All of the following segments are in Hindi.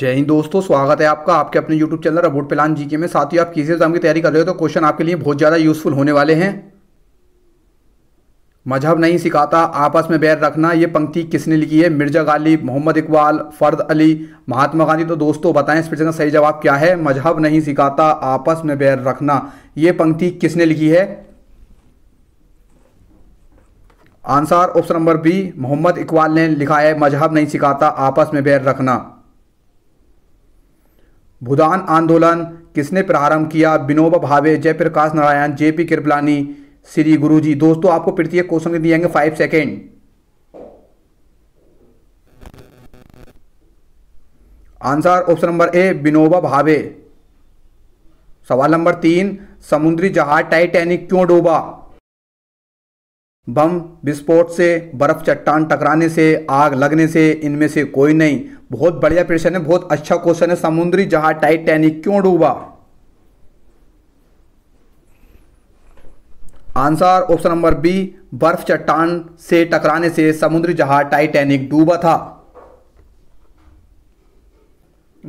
जय हिंद दोस्तों स्वागत है आपका आपके अपने YouTube channel about plan GK में साथ ही आप किसी एग्जाम की तैयारी कर रहे हो तो क्वेश्चन आपके लिए बहुत ज़्यादा यूजफुल होने वाले हैं मजहब नहीं सिखाता आपस में बैर रखना ये पंक्ति किसने लिखी है मिर्जा गालिब मोहम्मद इकबाल फर्द अली महात्मा गांधी तो दोस्तों बताएं इस प्रश्न का सही जवाब क्या है मजहब नहीं सिखाता आपस में बैर रखना ये पंक्ति किसने लिखी है answer option number B Mohammad Iqbal ने लिखा है मजहब नहीं सिखाता आपस में बैर रखना भूदान आंदोलन किसने प्रारंभ किया विनोबा भावे जयप्रकाश नारायण जेपी कृपलानी श्री गुरुजी दोस्तों आपको प्रत्येक क्वेश्चन के दिए five second answer option number A Vinoba Bhave सवाल नंबर तीन समुद्री जहाज टाइटैनिक क्यों डूबा बम विस्फोट से बर्फ चट्टान टकराने से आग लगने से इनमें से कोई नहीं बहुत बढ़िया प्रश्न है बहुत अच्छा क्वेश्चन है समुद्री जहाज टाइटैनिक क्यों डूबा आंसर ऑप्शन नंबर बी बर्फ चट्टान से टकराने से समुद्री जहाज टाइटैनिक डूबा था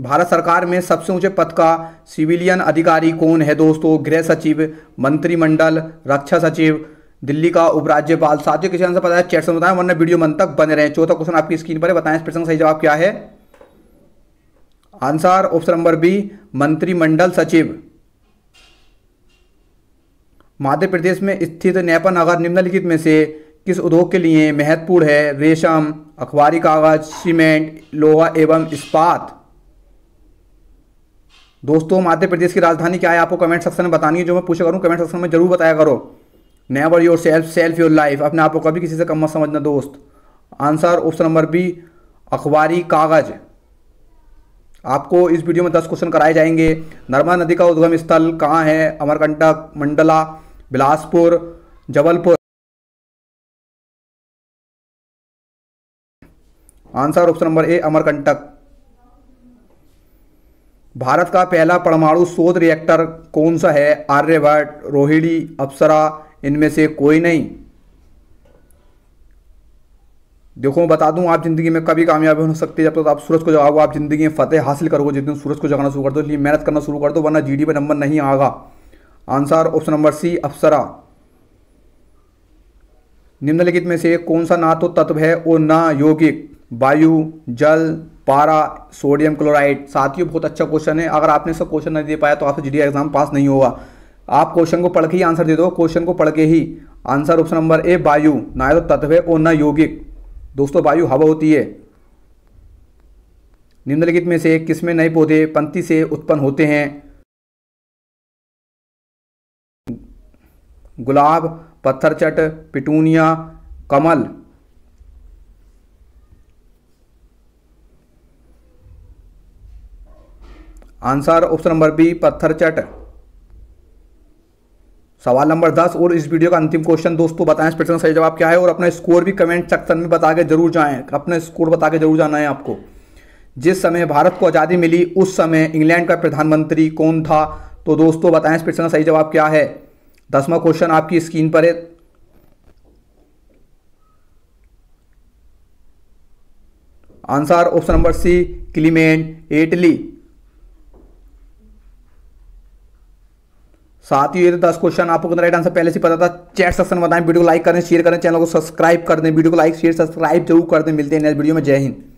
भारत सरकार में सबसे ऊंचे पद का सिविलियन अधिकारी कौन है दोस्तों गृह सचिव मंत्रिमंडल रक्षा सचिव दिल्ली का उपराज्यपाल साथियों किसी आंसर पता है चैट से बताएं वरना वीडियो मन तक बने रहे चौथा क्वेश्चन आपकी स्क्रीन पर है बताएं इस प्रश्न का सही जवाब क्या है आंसर ऑप्शन नंबर बी मंत्रिमंडल सचिव मध्य प्रदेश में स्थित नेपा नगर निम्नलिखित में से किस उद्योग के लिए महत्वपूर्ण है रेशम अखबारी कागज सीमेंट लोहा एवं इस्पात दोस्तों मध्य प्रदेश की राजधानी क्या है आपको कमेंट सेक्शन में बतानी है जो मैं पूछा करूं कमेंट सेक्शन में जरूर बताया करो never your self self your life अपने आप को कभी किसी से कम मत समझना दोस्त आंसर ऑप्शन नंबर बी अखबारी कागज आपको इस वीडियो में दस क्वेश्चन कराए जाएंगे नर्मदा नदी का उद्गम स्थल कहाँ है Amarkantak Mandla Bilaspur Jabalpur answer option number A Amarkantak Bharat का पहला परमाणु शोध रिएक्टर कौन सा है आर्यभट्ट रोहिणी अप्सरा इनमें से कोई नहीं देखो बता दूं आप ज़िंदगी में कभी कामयाब हो सकती है जब तक तो आप सूरज को जगाओ आप ज़िंदगी में फतेह हासिल करोगे जिस दिन सूरज को जगाना शुरू कर दो इसलिए मेहनत करना शुरू कर दो वरना जीडी पे नंबर नहीं आगा आंसर ऑप्शन नंबर सी अप्सरा निम्नलिखित में से कौन सा ना तो तत्व है और ना यौगिक वायु जल पारा सोडियम क्लोराइड साथियों बहुत अच्छा क्वेश्चन है अगर आपने इसका क्वेश्चन नहीं दे पाया तो आपसे जीडी एग्जाम पास नहीं होगा आप क्वेश्चन को पढ़ के ही आंसर दे दो क्वेश्चन को पढ़ के ही आंसर ऑप्शन नंबर ए वायु ना तो तत्व है और न यौगिक दोस्तों वायु हवा होती है निम्नलिखित में से किसमें नए पौधे पंक्ति से उत्पन्न होते हैं गुलाब पत्थरचट पिटूनिया कमल आंसर ऑप्शन नंबर बी पत्थरचट सवाल नंबर दस और इस वीडियो का अंतिम क्वेश्चन दोस्तों बताएं इस प्रश्न सही जवाब क्या है और अपना स्कोर भी कमेंट सेक्शन में बता के जरूर जाएं अपना स्कोर बता के जरूर जाना है आपको जिस समय भारत को आज़ादी मिली उस समय इंग्लैंड का प्रधानमंत्री कौन था तो दोस्तों बताएं इस प्रश्न का सही जवाब क्या है दसवां क्वेश्चन आपकी स्क्रीन पर है answer option number C Clement Attlee साथ ही ये दस क्वेश्चन आपको राइट आंसर पहले से पता था चैट सेक्शन बताएं वीडियो को लाइक करें शेयर करें चैनल को सब्सक्राइब कर दें वीडियो को लाइक शेयर सब्सक्राइब जरूर कर दें मिलते हैं नेक्स्ट वीडियो में जय हिंद